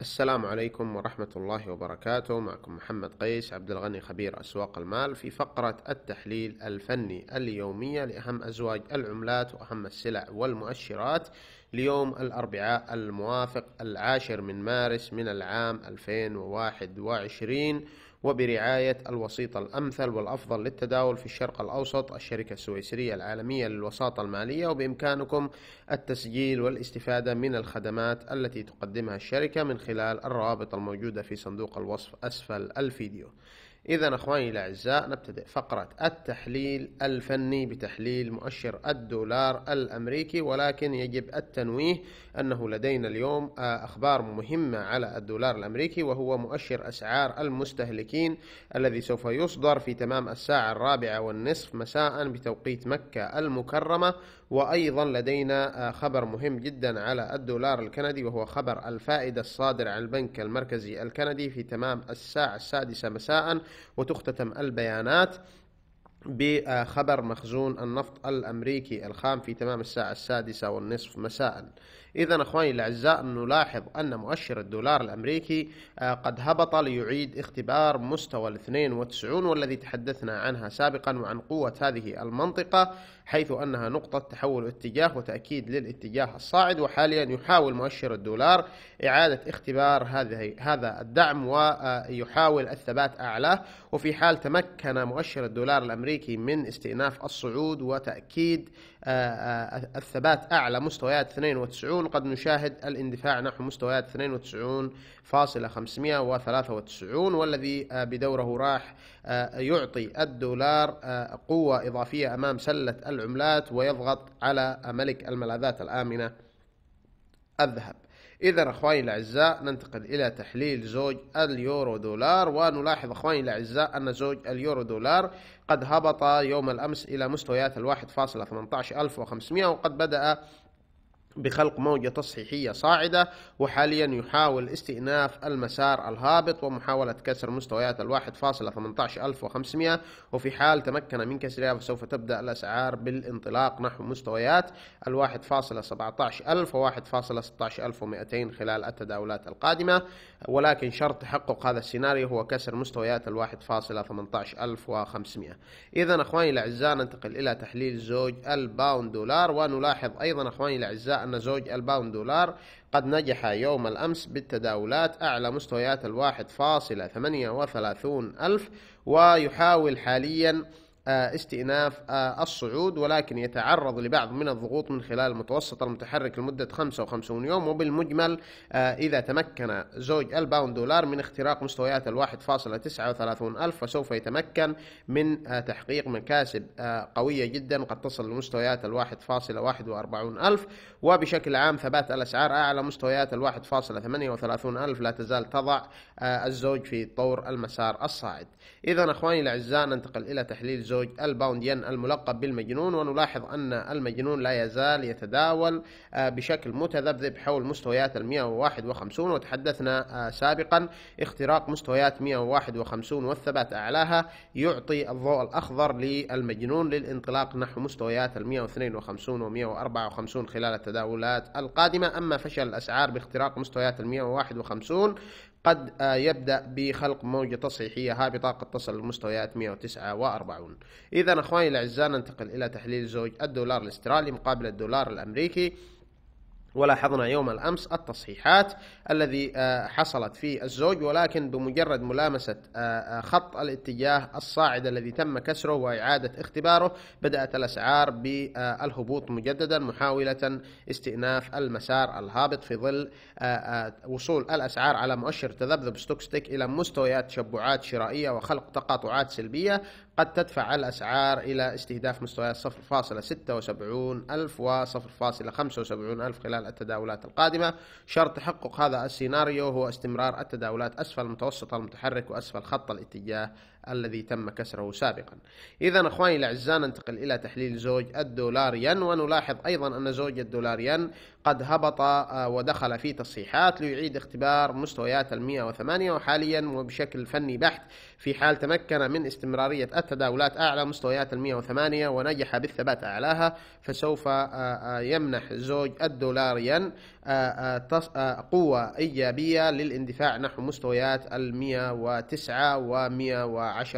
السلام عليكم ورحمة الله وبركاته معكم محمد قيس عبد الغني خبير أسواق المال في فقرة التحليل الفني اليومية لأهم أزواج العملات وأهم السلع والمؤشرات ليوم الأربعاء الموافق العاشر من مارس من العام 2021 وبرعاية الوسيط الأمثل والأفضل للتداول في الشرق الأوسط الشركة السويسرية العالمية للوساطة المالية وبإمكانكم التسجيل والاستفادة من الخدمات التي تقدمها الشركة من خلال الروابط الموجودة في صندوق الوصف أسفل الفيديو إذا أخواني الأعزاء نبتدئ فقرة التحليل الفني بتحليل مؤشر الدولار الأمريكي ولكن يجب التنويه أنه لدينا اليوم آه، أخبار مهمة على الدولار الأمريكي وهو مؤشر أسعار المستهلكين الذي سوف يصدر في تمام الساعة الرابعة والنصف مساء بتوقيت مكة المكرمة وأيضا لدينا آه، خبر مهم جدا على الدولار الكندي وهو خبر الفائدة الصادر عن البنك المركزي الكندي في تمام الساعة السادسة مساء وتختتم البيانات بخبر مخزون النفط الأمريكي الخام في تمام الساعة السادسة والنصف مساء إذا أخواني الأعزاء نلاحظ أن مؤشر الدولار الأمريكي آه، قد هبط ليعيد اختبار مستوى ال 92 والذي تحدثنا عنها سابقا وعن قوة هذه المنطقة حيث أنها نقطة تحول اتجاه وتأكيد للاتجاه الصاعد وحاليا يحاول مؤشر الدولار إعادة اختبار هذه هذا الدعم ويحاول الثبات أعلاه وفي حال تمكن مؤشر الدولار الأمريكي من استئناف الصعود وتأكيد آه، آه، الثبات أعلى مستويات 92 قد نشاهد الاندفاع نحو مستويات 92.593 والذي آه، بدوره راح آه، يعطي الدولار آه، قوة إضافية أمام سلة العملات ويضغط على ملك الملاذات الآمنة الذهب إذا أخواني الأعزاء ننتقل إلى تحليل زوج اليورو دولار ونلاحظ أخواني الأعزاء أن زوج اليورو دولار قد هبط يوم الأمس إلى مستويات الواحد فاصلة 18500 وقد بدأ بخلق موجة تصحيحية صاعدة وحاليا يحاول استئناف المسار الهابط ومحاولة كسر مستويات ال 1.18500 وفي حال تمكن من كسرها فسوف تبدأ الأسعار بالانطلاق نحو مستويات ال 1.17000 و 1.16200 خلال التداولات القادمة ولكن شرط تحقق هذا السيناريو هو كسر مستويات ال 1.18500 إذا أخواني الأعزاء ننتقل إلى تحليل زوج الباوند دولار ونلاحظ أيضا أخواني الأعزاء أن زوج الباوند دولار قد نجح يوم الأمس بالتداولات أعلى مستويات الواحد فاصلة ثمانية وثلاثون ألف ويحاول حاليا آه، استئناف آه، الصعود ولكن يتعرض لبعض من الضغوط من خلال المتوسط المتحرك لمدة 55 يوم وبالمجمل آه، إذا تمكن زوج الباوند دولار من اختراق مستويات ال 1.39 ألف فسوف يتمكن من تحقيق مكاسب قوية جدا قد تصل لمستويات ال 1.41 ألف وبشكل عام ثبات الأسعار أعلى مستويات ال 1.38 ألف لا تزال تضع الزوج في طور المسار الصاعد إذا أخواني الأعزاء ننتقل إلى تحليل الزوج الباونديان الملقب بالمجنون ونلاحظ أن المجنون لا يزال يتداول آه، بشكل متذبذب حول مستويات ال 151 وتحدثنا آه، سابقا اختراق مستويات 151 والثبات أعلاها يعطي الضوء الأخضر للمجنون للانطلاق نحو مستويات ال 152 و 154 خلال التداولات القادمة أما فشل الأسعار باختراق مستويات ال 151 قد آه، يبدأ بخلق موجة تصحيحية هابطة قد تصل لمستويات 149 إذا أخواني الأعزاء ننتقل إلى تحليل زوج الدولار الأسترالي مقابل الدولار الأمريكي ولاحظنا يوم الأمس التصحيحات الذي آه، حصلت في الزوج ولكن بمجرد ملامسة آه، آه، خط الاتجاه الصاعد الذي تم كسره وإعادة اختباره بدأت الأسعار بالهبوط مجددا محاولة استئناف المسار الهابط في ظل وصول الأسعار على مؤشر تذبذب ستوكستيك إلى مستويات تشبعات شرائية وخلق تقاطعات سلبية قد تدفع الأسعار إلى استهداف مستويات 0.76 ألف و 0.75 ألف خلال التداولات القادمة شرط تحقق هذا السيناريو هو استمرار التداولات أسفل المتوسط المتحرك وأسفل خط الاتجاه الذي تم كسره سابقا إذا أخواني الأعزاء ننتقل إلى تحليل زوج الدولار ين ونلاحظ أيضا أن زوج الدولار ين قد هبط آه، ودخل في تصحيحات ليعيد اختبار مستويات ال 108 وحاليا وبشكل فني بحت في حال تمكن من استمرارية التداولات أعلى مستويات ال 108 ونجح بالثبات أعلاها فسوف آه، آه، يمنح زوج الدولار ين قوة إيجابية للاندفاع نحو مستويات ال 109 و 110 110.400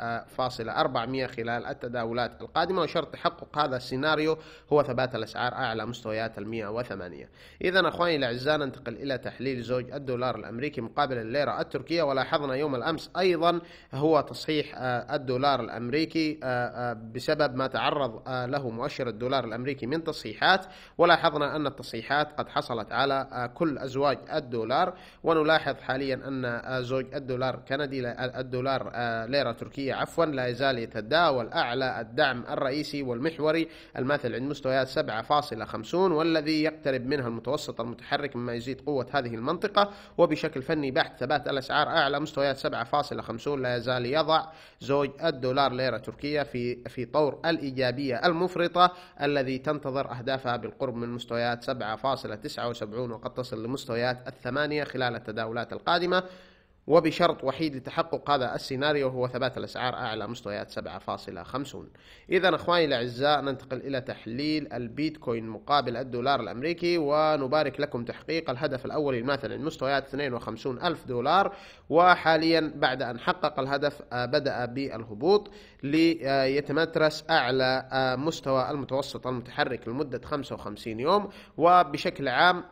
آه، خلال التداولات القادمة وشرط تحقق هذا السيناريو هو ثبات الأسعار أعلى مستويات ال 108 إذا أخواني الأعزاء ننتقل إلى تحليل زوج الدولار الأمريكي مقابل الليرة التركية ولاحظنا يوم الأمس أيضا هو تصحيح آه، الدولار الأمريكي آه، بسبب ما تعرض له مؤشر الدولار الأمريكي من تصحيحات ولاحظنا أن التصحيحات قد حصلت على كل أزواج الدولار ونلاحظ حاليا أن زوج الدولار الكندي الدولار ليرة تركية عفوا لا يزال يتداول أعلى الدعم الرئيسي والمحوري الماثل عند مستويات 7.50 والذي يقترب منها المتوسط المتحرك مما يزيد قوة هذه المنطقة وبشكل فني بحت ثبات الأسعار أعلى مستويات 7.50 لا يزال يضع زوج الدولار ليرة تركية في في طور الإيجابية المفرطة الذي تنتظر أهدافها بالقرب من مستويات 7.79 وقد تصل لمستويات الثمانية خلال التداولات القادمة وبشرط وحيد لتحقق هذا السيناريو هو ثبات الأسعار أعلى مستويات 7.50 إذا أخواني الأعزاء ننتقل إلى تحليل البيتكوين مقابل الدولار الأمريكي ونبارك لكم تحقيق الهدف الأول الماثل لمستويات 52 ألف دولار وحاليا بعد أن حقق الهدف آه، بدأ بالهبوط ليتمترس أعلى آه، مستوى المتوسط المتحرك لمدة 55 يوم وبشكل عام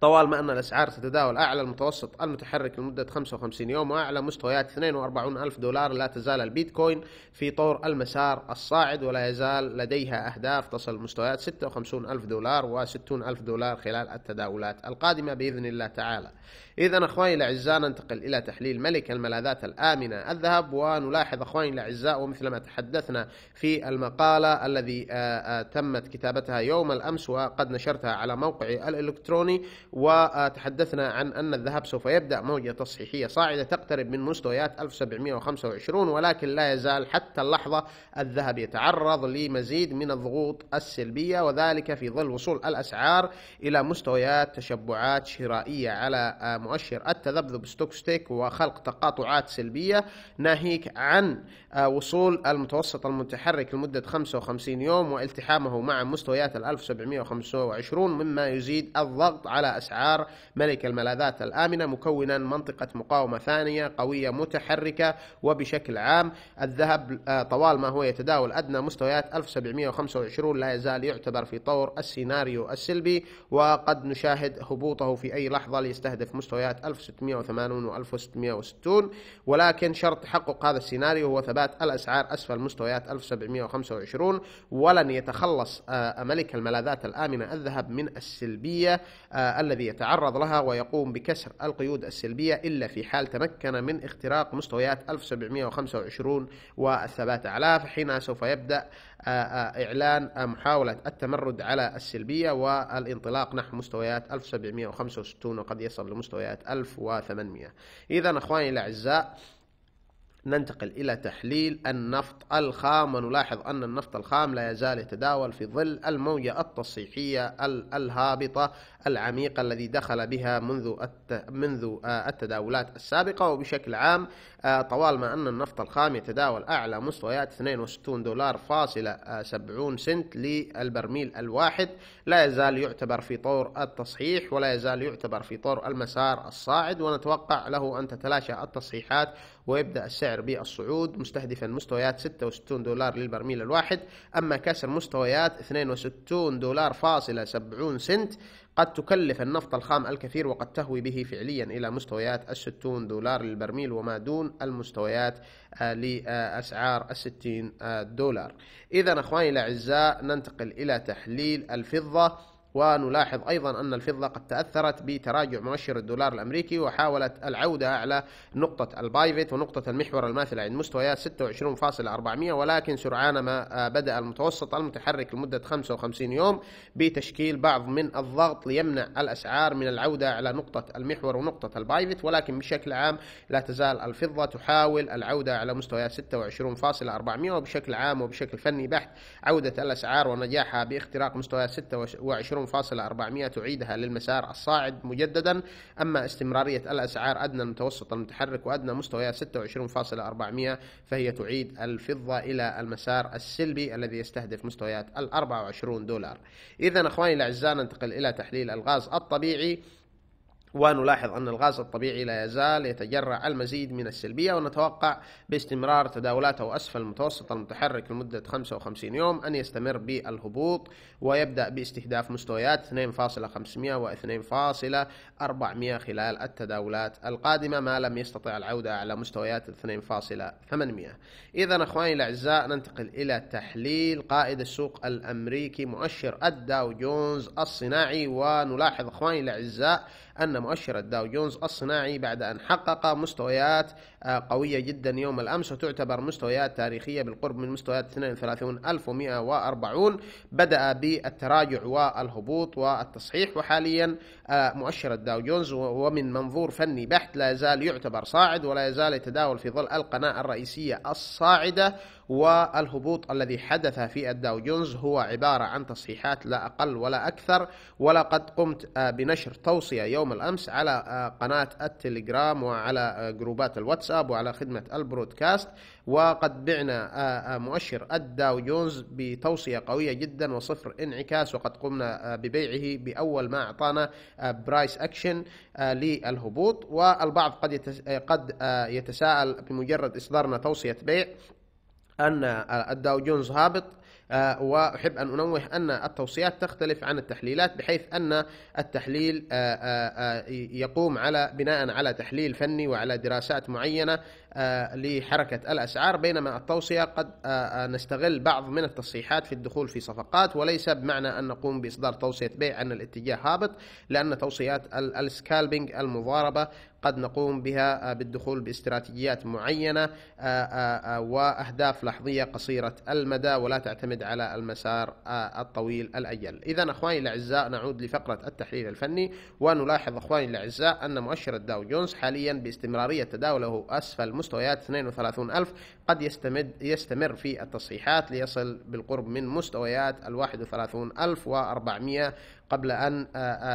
طوال ما أن الأسعار تتداول أعلى المتوسط المتحرك لمدة 55 يوم وأعلى مستويات 42 ألف دولار لا تزال البيتكوين في طور المسار الصاعد ولا يزال لديها أهداف تصل مستويات 56 ألف دولار و60 ألف دولار خلال التداولات القادمة بإذن الله تعالى إذا أخواني الأعزاء ننتقل إلى تحليل ملك الملاذات الآمنة الذهب ونلاحظ أخواني الأعزاء ومثل ما تحدثنا في المقالة الذي آه، آه، تمت كتابتها يوم الأمس وقد نشرتها على موقعي الإلكتروني وتحدثنا عن أن الذهب سوف يبدأ موجة تصحيحية صاعدة تقترب من مستويات 1725 ولكن لا يزال حتى اللحظة الذهب يتعرض لمزيد من الضغوط السلبية وذلك في ظل وصول الأسعار إلى مستويات تشبعات شرائية على آه، مؤشر التذبذب ستوكستيك وخلق تقاطعات سلبية ناهيك عن آه، وصول المتوسط المتحرك لمدة 55 يوم والتحامه مع مستويات 1725 مما يزيد الضغط على أسعار ملك الملاذات الآمنة مكونا منطقة مقاومة ثانية قوية متحركة وبشكل عام الذهب آه، طوال ما هو يتداول أدنى مستويات 1725 لا يزال يعتبر في طور السيناريو السلبي وقد نشاهد هبوطه في أي لحظة ليستهدف مستويات 1680 و 1660 ولكن شرط تحقق هذا السيناريو هو ثبات الأسعار أسفل مستويات 1725 ولن يتخلص آه، ملك الملاذات الآمنة الذهب من السلبية آه، الذي يتعرض لها ويقوم بكسر القيود السلبية إلا في حال تمكن من اختراق مستويات 1725 والثبات عليها فحينها سوف يبدأ آه، آه، إعلان محاولة التمرد على السلبية والانطلاق نحو مستويات 1765 وقد يصل لمستويات 1800 إذا أخواني الأعزاء ننتقل إلى تحليل النفط الخام ونلاحظ أن النفط الخام لا يزال يتداول في ظل الموجة التصحيحية الهابطة العميقة الذي دخل بها منذ منذ آه، التداولات السابقة وبشكل عام آه، طوال ما أن النفط الخام يتداول أعلى مستويات 62 دولار فاصلة 70 آه، سنت للبرميل الواحد لا يزال يعتبر في طور التصحيح ولا يزال يعتبر في طور المسار الصاعد ونتوقع له أن تتلاشى التصحيحات ويبدأ السعر بالصعود مستهدفا مستويات 66 دولار للبرميل الواحد أما كسر مستويات 62 دولار فاصلة 70 سنت قد تكلف النفط الخام الكثير وقد تهوي به فعليا إلى مستويات الستون دولار للبرميل وما دون المستويات آه، لأسعار الستين آه، دولار إذا أخواني الأعزاء ننتقل إلى تحليل الفضة ونلاحظ أيضا أن الفضة قد تأثرت بتراجع مؤشر الدولار الأمريكي وحاولت العودة على نقطة البايفت ونقطة المحور الماثلة عند مستويات 26.400 ولكن سرعان ما بدأ المتوسط المتحرك لمدة 55 يوم بتشكيل بعض من الضغط ليمنع الأسعار من العودة على نقطة المحور ونقطة البايفت ولكن بشكل عام لا تزال الفضة تحاول العودة على مستويات 26.400 وبشكل عام وبشكل فني بحت عودة الأسعار ونجاحها باختراق مستويات 26 2.400 تعيدها للمسار الصاعد مجددا أما استمرارية الأسعار أدنى المتوسط المتحرك وأدنى مستويات 26.400 فهي تعيد الفضة إلى المسار السلبي الذي يستهدف مستويات ال 24 دولار إذا أخواني الأعزاء ننتقل إلى تحليل الغاز الطبيعي ونلاحظ أن الغاز الطبيعي لا يزال يتجرع المزيد من السلبية ونتوقع باستمرار تداولاته أسفل المتوسط المتحرك لمدة 55 يوم أن يستمر بالهبوط ويبدأ باستهداف مستويات 2.500 و 2.400 خلال التداولات القادمة ما لم يستطع العودة على مستويات 2.800 إذا أخواني الأعزاء ننتقل إلى تحليل قائد السوق الأمريكي مؤشر الداو جونز الصناعي ونلاحظ أخواني الأعزاء أن مؤشر الداو جونز الصناعي بعد أن حقق مستويات آه، قوية جدا يوم الأمس وتعتبر مستويات تاريخية بالقرب من مستويات 32140 بدأ بالتراجع والهبوط والتصحيح وحاليا آه، مؤشر الداو جونز ومن منظور فني بحت لا يزال يعتبر صاعد ولا يزال يتداول في ظل القناة الرئيسية الصاعدة والهبوط الذي حدث في الداو جونز هو عبارة عن تصحيحات لا أقل ولا أكثر ولقد قمت آه، بنشر توصية يوم الأمس على آه، قناة التليجرام وعلى آه، جروبات الواتساب وعلى خدمة البرودكاست وقد بعنا مؤشر الداو جونز بتوصية قوية جدا وصفر انعكاس وقد قمنا ببيعه بأول ما أعطانا برايس أكشن للهبوط والبعض قد قد يتساءل بمجرد إصدارنا توصية بيع أن آه، الداو جونز هابط آه، واحب ان انوه ان التوصيات تختلف عن التحليلات بحيث ان التحليل آه، يقوم على بناء على تحليل فني وعلى دراسات معينه آه، لحركة الأسعار بينما التوصية قد آه، آه، نستغل بعض من التصحيحات في الدخول في صفقات وليس بمعنى أن نقوم بإصدار توصية بيع أن الاتجاه هابط لأن توصيات السكالبينج المضاربة قد نقوم بها بالدخول باستراتيجيات معينة وأهداف لحظية قصيرة المدى ولا تعتمد على المسار الطويل الأجل إذا أخواني الأعزاء نعود لفقرة التحليل الفني ونلاحظ أخواني الأعزاء أن مؤشر الداو جونز حاليا باستمرارية تداوله أسفل مستويات 32000 قد يستمد يستمر في التصحيحات ليصل بالقرب من مستويات ال 31400 قبل أن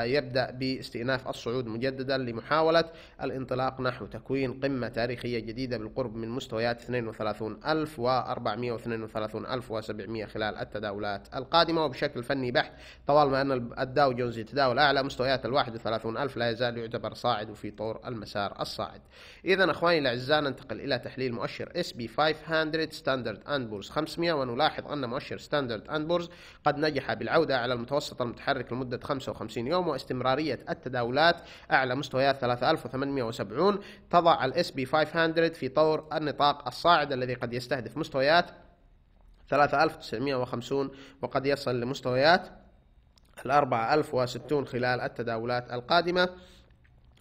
يبدأ باستئناف الصعود مجددا لمحاولة الانطلاق نحو تكوين قمة تاريخية جديدة بالقرب من مستويات ألف و خلال التداولات القادمة وبشكل فني بحت طوال ما أن الداو جونز يتداول أعلى مستويات ال 31000 لا يزال يعتبر صاعد وفي طور المسار الصاعد إذا أخواني الأعزاء ننتقل إلى تحليل مؤشر اس بي 500 ستاندرد أند بورز 500 ونلاحظ أن مؤشر ستاندرد أند بورز قد نجح بالعودة على المتوسط المتحرك المت مدة 55 يوم واستمرارية التداولات أعلى مستويات 3870 تضع الاس بي 500 في طور النطاق الصاعد الذي قد يستهدف مستويات 3950 وقد يصل لمستويات 4060 خلال التداولات القادمة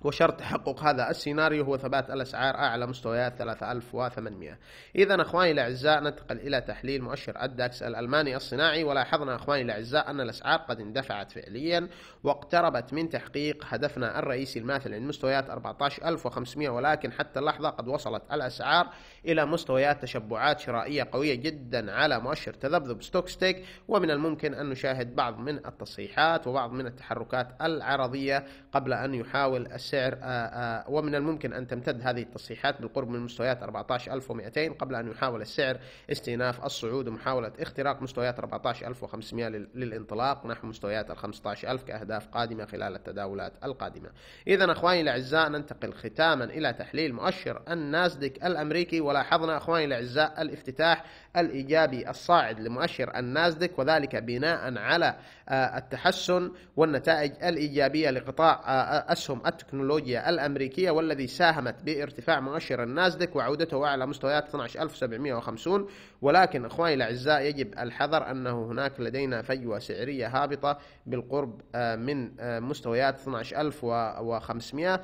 وشرط تحقق هذا السيناريو هو ثبات الأسعار أعلى مستويات 3800 إذا أخواني الأعزاء ننتقل إلى تحليل مؤشر الداكس الألماني الصناعي ولاحظنا أخواني الأعزاء أن الأسعار قد اندفعت فعليا واقتربت من تحقيق هدفنا الرئيسي الماثل عند مستويات 14500 ولكن حتى اللحظة قد وصلت الأسعار إلى مستويات تشبعات شرائية قوية جدا على مؤشر تذبذب ستوكستيك ومن الممكن أن نشاهد بعض من التصحيحات وبعض من التحركات العرضية قبل أن يحاول الس سعر آه، آه، ومن الممكن أن تمتد هذه التصحيحات بالقرب من مستويات 14200 قبل أن يحاول السعر استئناف الصعود ومحاولة اختراق مستويات 14500 للانطلاق نحو مستويات ال 15000 كأهداف قادمة خلال التداولات القادمة إذا أخواني الأعزاء ننتقل ختاما إلى تحليل مؤشر الناسدك الأمريكي ولاحظنا أخواني الأعزاء الافتتاح الإيجابي الصاعد لمؤشر النازدك وذلك بناء على آه، التحسن والنتائج الإيجابية لقطاع آه، آه، أسهم التكنولوجيا الأمريكية والذي ساهمت بارتفاع مؤشر النازدك وعودته أعلى مستويات 12750 ولكن إخواني الأعزاء يجب الحذر أنه هناك لدينا فجوة سعرية هابطة بالقرب من مستويات 12500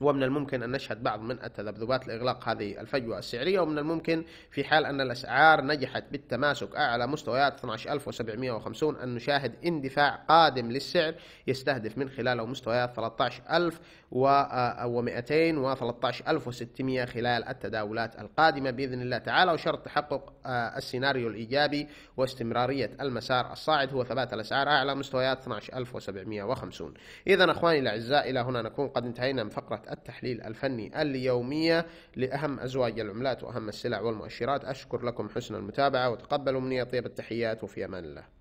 ومن الممكن أن نشهد بعض من التذبذبات لإغلاق هذه الفجوة السعرية ومن الممكن في حال أن الأسعار نجحت بالتماسك أعلى مستويات 12750 أن نشاهد اندفاع قادم للسعر يستهدف من خلاله مستويات 13000 و200 و 13600 خلال التداولات القادمة بإذن الله تعالى وشرط تحقق آه، السيناريو الإيجابي واستمرارية المسار الصاعد هو ثبات الأسعار أعلى مستويات 12750 إذا أخواني الأعزاء إلى هنا نكون قد انتهينا من فقرة التحليل الفني اليومية لأهم أزواج العملات وأهم السلع والمؤشرات أشكر لكم حسن المتابعة وتقبلوا مني طيب التحيات وفي أمان الله